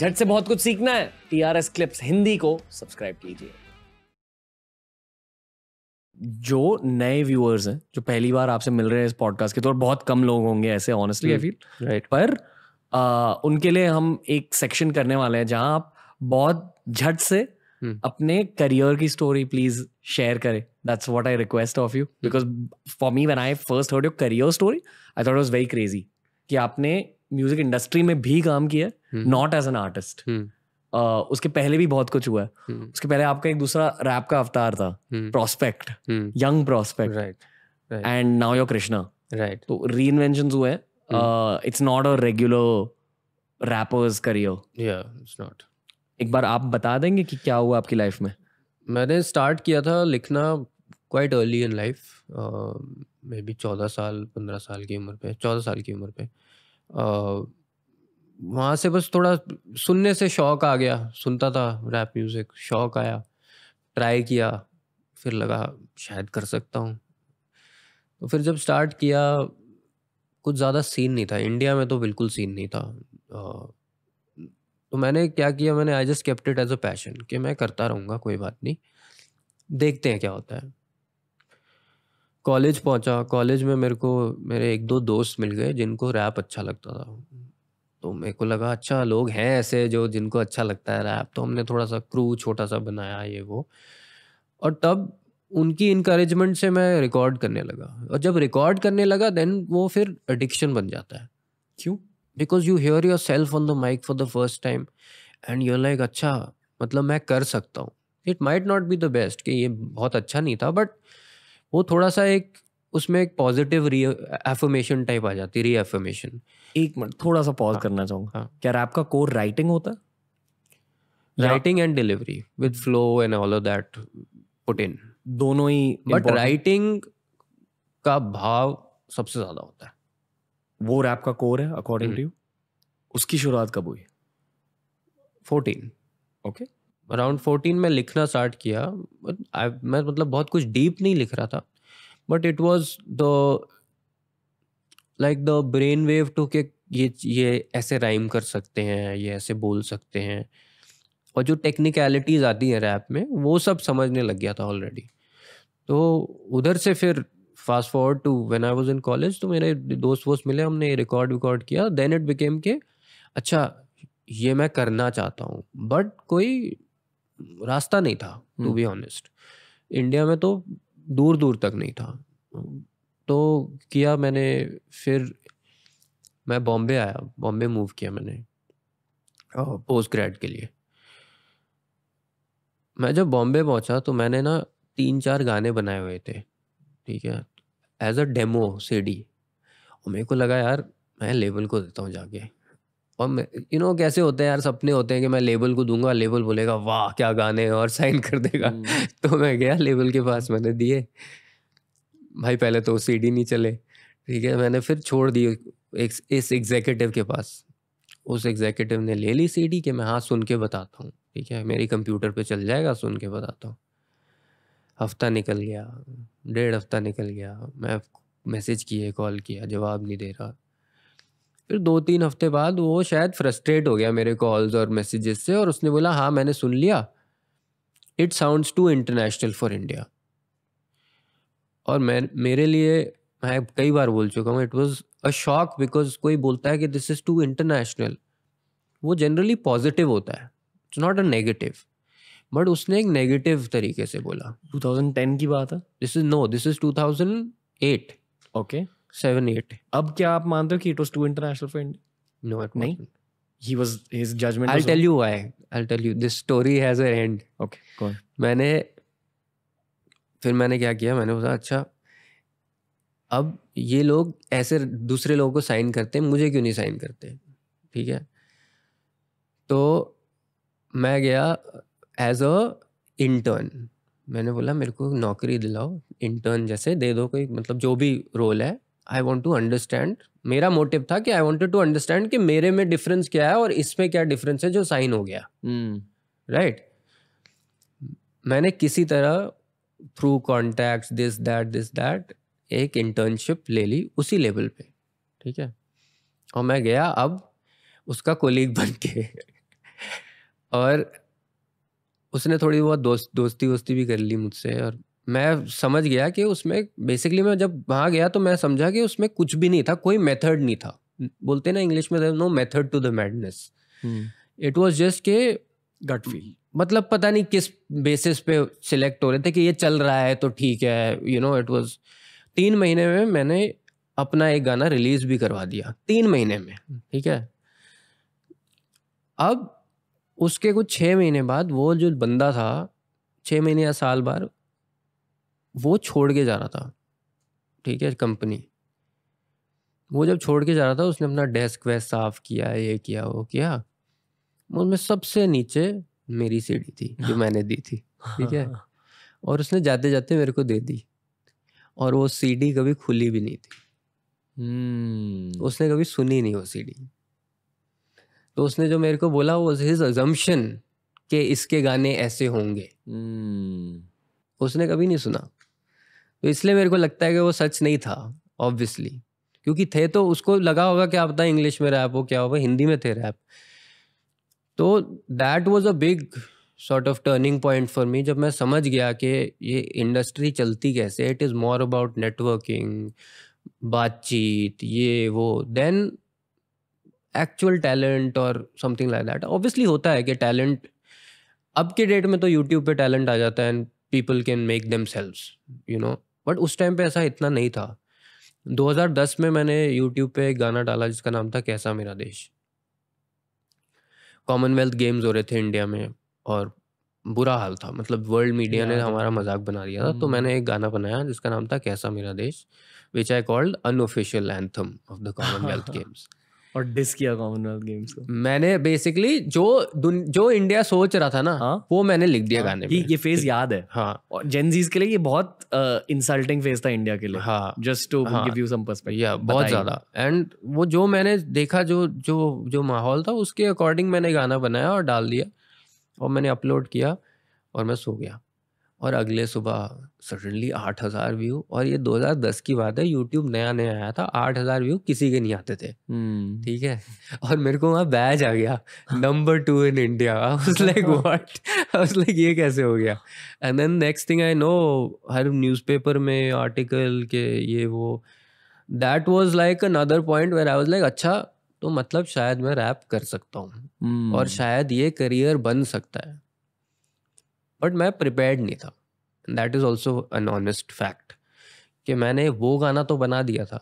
झट से बहुत कुछ सीखना है टीआरएस क्लिप्स हिंदी को सब्सक्राइब कीजिए जो नए व्यूअर्स हैं जो पहली बार आपसे मिल रहे हैं इस पॉडकास्ट के तौर तो बहुत कम लोग होंगे ऐसे ऑनेस्टली आई फील राइट पर आ, उनके लिए हम एक सेक्शन करने वाले हैं जहां आप बहुत झट से Hmm. अपने करियर की स्टोरी प्लीज शेयर करें that's what I request of you because for me when I first heard your career story I thought was very crazy कि आपने म्यूजिक इंडस्ट्री में भी काम किया है नॉट एज एन आर्टिस्ट उसके पहले भी बहुत कुछ हुआ है hmm. उसके पहले आपका एक दूसरा रैप का अवतार था prospect young prospect right and now your Krishna right तो री इन्वेंशन हुए हैं it's not a regular rapper's career या इट्स नॉट एक बार आप बता देंगे कि क्या हुआ आपकी लाइफ में मैंने स्टार्ट किया था लिखना quite early in life maybe चौदह साल पंद्रह साल की उम्र पे चौदह साल की उम्र पे uh, वहाँ से बस थोड़ा सुनने से शौक आ गया सुनता था रैप म्यूज़िक शौक आया ट्राई किया फिर लगा शायद कर सकता हूँ तो फिर जब स्टार्ट किया कुछ ज़्यादा सीन नहीं था इंडिया में तो बिल्कुल सीन नहीं था तो मैंने क्या किया मैंने I just kept it as a passion कि मैं करता रहूँगा कोई बात नहीं देखते हैं क्या होता है कॉलेज पहुंचा कॉलेज में मेरे को मेरे एक दो दोस्त मिल गए जिनको रैप अच्छा लगता था तो मेरे को लगा अच्छा लोग हैं ऐसे जो जिनको अच्छा लगता है रैप तो हमने थोड़ा सा क्रू छोटा सा बनाया ये वो और तब उनकी इनक्रेजमेंट से मैं रिकॉर्ड करने लगा और जब रिकॉर्ड करने लगा देन वो फिर एडिक्शन बन जाता है क्यों because you hear yourself on the mic for the first time and you're like अच्छा मतलब मैं कर सकता हूँ it might not be the best कि ये बहुत अच्छा नहीं था बट वो थोड़ा सा एक उसमें एक पॉजिटिव री एफर्मेशन टाइप आ जाती है री एफर्मेशन एक मिनट थोड़ा सा पॉज हाँ, करना चाहूँगा हाँ. क्या रैप का कोर राइटिंग होता है writing and delivery with flow and all of that put in दोनों ही बट राइटिंग का भाव सबसे ज़्यादा होता है वो रैप का कोर है अकॉर्डिंग टू यू उसकी शुरुआत कब हुई fourteen okay okay. Around fourteen में लिखना स्टार्ट किया आई मैं मतलब बहुत कुछ डीप नहीं लिख रहा था but it was the like the brain wave to के ये ये ऐसे राइम कर सकते हैं ये ऐसे बोल सकते हैं और जो टेक्निकलिटीज़ आती हैं रैप में वो सब समझने लग गया था ऑलरेडी तो उधर से फिर fast forward to when I was in college तो मेरे दोस्त वोस्त मिले हमने रिकॉर्ड विकॉर्ड किया देन इट बिकेम के अच्छा ये मैं करना चाहता हूँ बट कोई रास्ता नहीं था टू बी ऑनेस्ट इंडिया में तो दूर दूर तक नहीं था तो किया मैंने फिर मैं बॉम्बे आया बॉम्बे मूव किया मैंने पोस्ट ग्रेड के लिए मैं जब बॉम्बे पहुंचा तो मैंने ना तीन चार गाने बनाए हुए थे ठीक है एज अ डेमो सीडी और मेरे को लगा यार मैं लेबल को देता हूँ जाके और यू नो कैसे होते हैं यार सपने होते हैं कि मैं लेबल को दूंगा लेबल बोलेगा वाह क्या गाने और साइन कर देगा हम्म। तो मैं गया लेबल के पास मैंने दिए भाई पहले तो सी डी नहीं चले ठीक है मैंने फिर छोड़ दी एक, इस एग्जीक्यूटिव के पास उस एग्जीक्यूटिव ने ले ली सी डी कि मैं हाँ सुन के बताता हूँ ठीक है मेरी कंप्यूटर पे चल जाएगा सुन के बताता हूँ हफ्ता निकल गया डेढ़ हफ्ता निकल गया मैं मैसेज किए कॉल किया जवाब नहीं दे रहा फिर दो तीन हफ्ते बाद वो शायद फ्रस्ट्रेट हो गया मेरे कॉल्स और मैसेजेस से और उसने बोला हाँ मैंने सुन लिया it sounds too international for India और मैं मेरे लिए मैं कई बार बोल चुका हूँ it was a shock because कोई बोलता है कि दिस इज़ टू इंटरनेशनल वो जनरली पॉजिटिव होता है it's not a negative but उसने एक नेगेटिव तरीके से बोला 2010 की बात है this is no this is 2008 okay okay. Seven eight अब क्या आप मानते हो कि it was too international for India no eight नहीं he was his judgment I'll tell you why I'll tell you this story has an end okay go on. मैंने फिर मैंने क्या किया मैंने बोला अच्छा अब ये लोग ऐसे दूसरे लोगों को साइन करते हैं मुझे क्यों नहीं साइन करते ठीक है तो मैं गया एज अ इंटर्न मैंने बोला मेरे को नौकरी दिलाओ इंटर्न जैसे दे दो कोई मतलब जो भी रोल है आई वॉन्ट टू अंडरस्टैंड मेरा मोटिव था कि आई वॉन्टेड टू अंडरस्टैंड कि मेरे में डिफरेंस क्या है और इसमें क्या डिफरेंस है जो साइन हो गया राइट hmm. right? मैंने किसी तरह through contact this that this that एक इंटर्नशिप ले ली उसी लेवल पे ठीक है और मैं गया अब उसका कोलीग बन के और उसने थोड़ी बहुत दोस्त दोस्ती वोस्ती भी कर ली मुझसे और मैं समझ गया कि उसमें बेसिकली मैं जब वहाँ गया तो मैं समझा कि उसमें कुछ भी नहीं था कोई मेथड नहीं था बोलते ना इंग्लिश में no method to the madness it was just के गट फील मतलब पता नहीं किस बेसिस पे सिलेक्ट हो रहे थे कि ये चल रहा है तो ठीक है यू नो इट वॉज तीन महीने में मैंने अपना एक गाना रिलीज भी करवा दिया तीन महीने में ठीक है अब उसके कुछ छः महीने बाद वो जो बंदा था छः महीने या साल बाद वो छोड़ के जा रहा था ठीक है कंपनी वो जब छोड़ के जा रहा था उसने अपना डेस्क वेस्क साफ किया ये किया वो किया उनमें सबसे नीचे मेरी सीढ़ी थी जो मैंने दी थी ठीक है और उसने जाते जाते मेरे को दे दी और वो सीडी कभी खुली भी नहीं थी hmm. उसने कभी सुनी नहीं वो सीडी तो उसने जो मेरे को बोला वो हिज अजम्पशन के इसके गाने ऐसे होंगे hmm. उसने कभी नहीं सुना तो इसलिए मेरे को लगता है कि वो सच नहीं था ऑब्वियसली क्योंकि थे तो उसको लगा होगा क्या पता इंग्लिश में रैप हो क्या होगा हिंदी में थे रैप तो that was a big sort of turning point for me जब मैं समझ गया कि ये इंडस्ट्री चलती कैसे it is more about networking बातचीत ये वो देन एक्चुअल टैलेंट और समथिंग लाइक दैट ऑब्वियसली होता है कि टैलेंट अब के डेट में तो यूट्यूब पे टैलेंट आ जाता है and people can make themselves you know but उस टाइम पे ऐसा इतना नहीं था 2010 में मैंने यूट्यूब पे एक गाना डाला जिसका नाम था कैसा मेरा देश कॉमनवेल्थ गेम्स हो रहे थे इंडिया में और बुरा हाल था मतलब वर्ल्ड मीडिया ने हमारा मजाक बना दिया था तो हम्म। मैंने एक गाना बनाया जिसका नाम था कैसा मेरा देश which I called unofficial anthem of the Commonwealth Games और डिस किया कॉमनवेल्थ गेम्स को मैंने बेसिकली जो जो इंडिया सोच रहा था ना हाँ? वो मैंने लिख दिया हाँ, गाने में ये फेज याद है हाँ और जेनजीज के लिए ये बहुत इंसल्टिंग फेज था इंडिया के लिए हाँ just to give you some या बहुत ज्यादा एंड वो जो मैंने देखा जो जो जो माहौल था उसके अकॉर्डिंग मैंने गाना बनाया और डाल दिया और मैंने अपलोड किया और मैं सो गया और अगले सुबह सडनली आठ हज़ार व्यू और ये 2010 की बात है यूट्यूब नया नया आया था आठ हज़ार व्यू किसी के नहीं आते थे हम्म। ठीक है और मेरे को वहाँ बैज आ गया number two in India like what like ये कैसे हो गया and then next thing I know हर न्यूज़पेपर में आर्टिकल के ये वो that was like another point where I was like अच्छा तो मतलब शायद मैं रैप कर सकता हूँ और हम्म। शायद ये करियर बन सकता है बट मैं प्रिपेयर्ड नहीं था that is also an honest fact कि मैंने वो गाना तो बना दिया था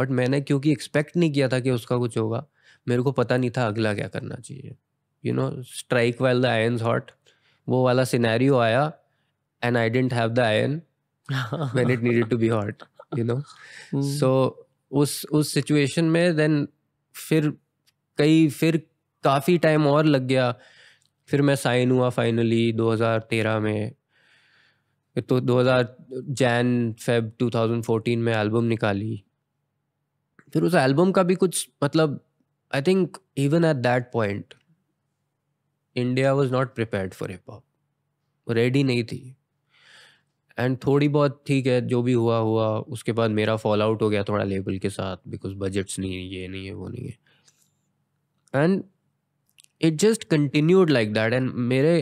बट मैंने क्योंकि एक्सपेक्ट नहीं किया था कि उसका कुछ होगा मेरे को पता नहीं था अगला क्या करना चाहिए you know strike while the iron hot वो वाला सिनेरियो आया and I didn't have the iron when it needed to be hot you know so उस उस सिचुएशन में देन फिर कई फिर काफ़ी टाइम और लग गया फिर मैं साइन हुआ फाइनली 2013 में तो 2000 जैन फेब 2014 में एल्बम निकाली फिर उस एल्बम का भी कुछ मतलब I think even at that point India was not prepared for hip hop ready नहीं थी एंड थोड़ी बहुत ठीक है जो भी हुआ हुआ उसके बाद मेरा फॉल आउट हो गया थोड़ा लेबल के साथ बिकॉज बजट्स नहीं है ये नहीं है वो नहीं है and it just continued like that and मेरे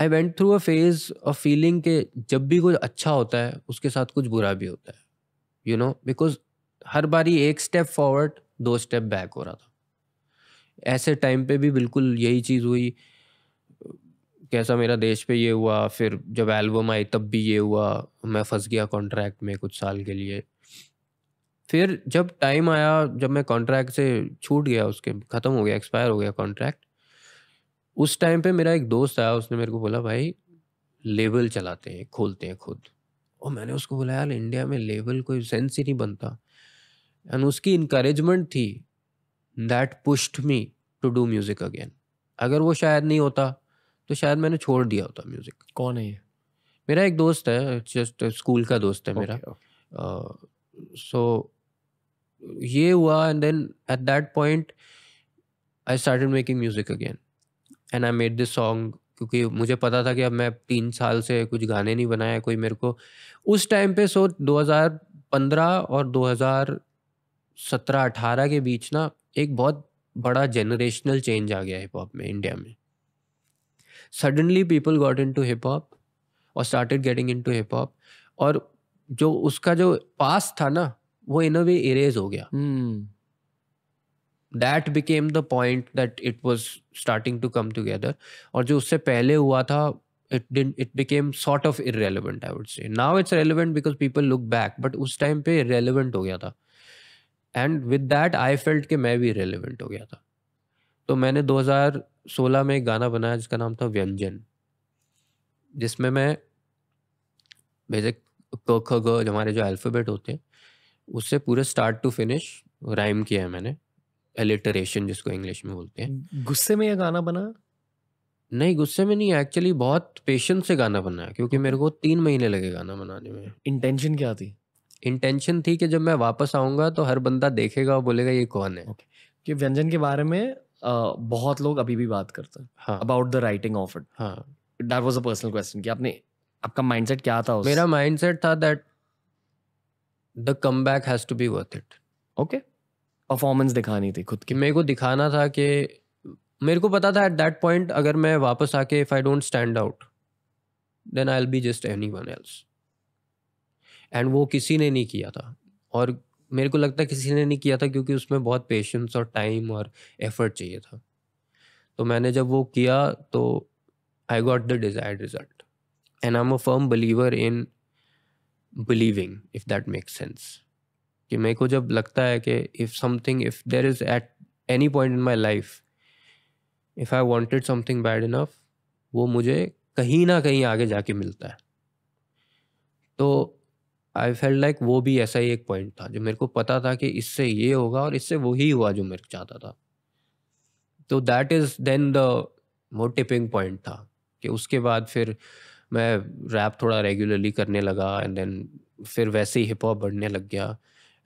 I went through a phase of feeling के जब भी कुछ अच्छा होता है उसके साथ कुछ बुरा भी होता है यू नो बिकॉज हर बारी एक स्टेप फॉरवर्ड दो स्टेप बैक हो रहा था ऐसे टाइम पे भी बिल्कुल यही चीज़ हुई कैसा मेरा देश पे ये हुआ फिर जब एल्बम आई तब भी ये हुआ मैं फंस गया कॉन्ट्रैक्ट में कुछ साल के लिए फिर जब टाइम आया जब मैं कॉन्ट्रैक्ट से छूट गया उसके ख़त्म हो गया एक्सपायर हो गया कॉन्ट्रैक्ट उस टाइम पे मेरा एक दोस्त आया उसने मेरे को बोला भाई लेबल चलाते हैं खोलते हैं खुद और मैंने उसको बोला यार इंडिया में लेबल कोई सेंस ही नहीं बनता एंड उसकी इनक्रेजमेंट थी that pushed me to do music again अगर वो शायद नहीं होता तो शायद मैंने छोड़ दिया होता म्यूज़िक कौन है ये मेरा एक दोस्त है जस्ट स्कूल का दोस्त है okay, मेरा सो okay. uh, so, ये हुआ and then at that point I start making music again and I made this song क्योंकि मुझे पता था कि अब मैं तीन साल से कुछ गाने नहीं बनाया कोई मेरे को उस टाइम पे सो 2015 और 2017-18 के बीच ना एक बहुत बड़ा जनरेशनल चेंज आ गया हिप हॉप में इंडिया में suddenly people got into hip hop और started getting into hip hop और जो उसका जो पास था ना वो इन अ वे इरेज हो गया that became the point that it was starting to come together और जो उससे पहले हुआ था it didn't it became sort of irrelevant i would say now it's relevant because people look back but us time pe irrelevant ho gaya tha and with that I felt कि मैं भी relevant हो गया था तो मैंने 2016 में एक गाना बनाया जिसका नाम था व्यंजन जिसमें मैं बेसिक क ख ग हमारे जो अल्फ़ाबेट होते हैं उससे पूरे स्टार्ट टू फिनिश राइम किया है मैंने एलिटरेशन जिसको इंग्लिश में बोलते हैं गुस्से में यह गाना बना नहीं गुस्से में नहीं एक्चुअली बहुत पेशेंस से गाना बना है क्योंकि मेरे को तीन महीने लगे गाना बनाने में इंटेंशन क्या थी इंटेंशन थी कि जब मैं वापस आऊँगा तो हर बंदा देखेगा और बोलेगा ये कौन है okay. कि व्यंजन के बारे में आ, बहुत लोग अभी भी बात करते हैं about the writing of it हाँ that was a personal question कि आपने आपका माइंडसेट क्या था उस? मेरा माइंडसेट था that the come back has to be worth it okay performance दिखानी थी खुद की मेरे को दिखाना था कि मेरे को पता था एट दैट पॉइंट अगर मैं वापस आके if I don't stand out then I be just anyone else and वो किसी ने नहीं किया था और मेरे को लगता है किसी ने नहीं किया था क्योंकि उसमें बहुत पेशेंस और टाइम और एफर्ट चाहिए था तो मैंने जब वो किया तो I got the desired result and I am a firm believer in believing if that make sense कि मेरे को जब लगता है कि if something if there is at any point in my life if I wanted something bad enough वो मुझे कहीं ना कहीं आगे जाके मिलता है तो आई फेल लाइक वो भी ऐसा ही एक पॉइंट था जो मेरे को पता था कि इससे ये होगा और इससे वही हुआ जो मेरे को चाहता था तो दैट इज़ देन द वो टिपिंग पॉइंट था कि उसके बाद फिर मैं रैप थोड़ा रेगुलरली करने लगा एंड देन फिर वैसे ही हिप हॉप बढ़ने लग गया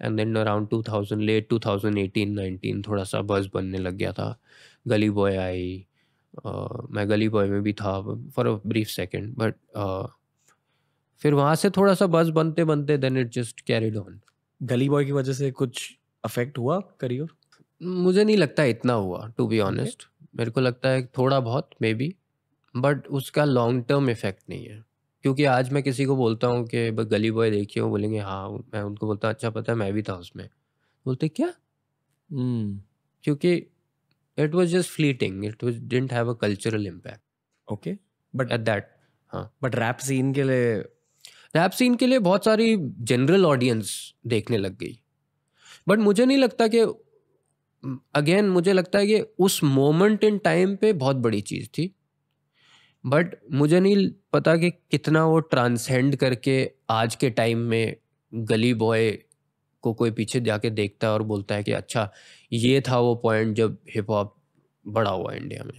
and then around two thousand late two thousand eighteen nineteen थोड़ा सा बस बनने लग गया था गली बॉय आई uh, मैं गली बॉय में भी था for a brief second but फिर वहाँ से थोड़ा सा बस बनते बनते then it just carried on Gully Boy की वजह से कुछ अफेक्ट हुआ करियर मुझे नहीं लगता इतना हुआ टू बी ऑनेस्ट मेरे को लगता है थोड़ा बहुत मे बी बट उसका लॉन्ग टर्म इफेक्ट नहीं है क्योंकि आज मैं किसी को बोलता हूँ कि गली बॉय देखिए वो बोलेंगे हाँ मैं उनको बोलता हूँ अच्छा पता है मैं भी था उसमें बोलते क्या hmm. क्योंकि it was just fleeting it was didn't have a cultural impact okay but at that हाँ बट रैप सीन के लिए रैप सीन के लिए बहुत सारी जनरल ऑडियंस देखने लग गई बट मुझे नहीं लगता कि अगेन मुझे लगता है कि उस मोमेंट इन टाइम पे बहुत बड़ी चीज़ थी बट मुझे नहीं पता कि कितना वो ट्रांसेंड करके आज के टाइम में गली बॉय को कोई पीछे जाके देखता है और बोलता है कि अच्छा ये था वो पॉइंट जब हिप हॉप बड़ा हुआ इंडिया में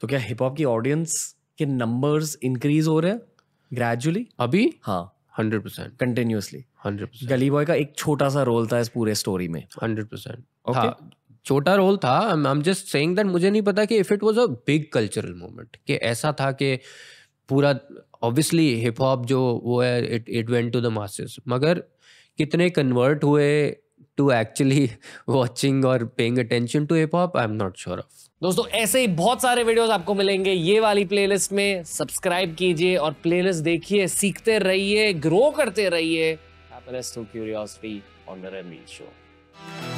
तो क्या हिप हॉप की ऑडियंस के नंबर्स इंक्रीज हो रहे हैं ग्रेजुअली अभी हाँ hundred percent continuously hundred percent Gully Boy का एक छोटा सा रोल था इस पूरे स्टोरी में हंड्रेड हाँ। परसेंट छोटा रोल था I am just saying that मुझे नहीं पता कि if it was a big cultural moment कि ऐसा था कि पूरा ऑब्वियसली हिप हॉप जो वो है it it went to the masses मगर कितने कन्वर्ट हुए टू एक्चुअली वॉचिंग और paying attention to hip hop I am not sure of दोस्तों ऐसे ही बहुत सारे वीडियोस आपको मिलेंगे ये वाली प्लेलिस्ट में सब्सक्राइब कीजिए और प्लेलिस्ट देखिए सीखते रहिए ग्रो करते रहिए happiness through curiosity on the Ranveer show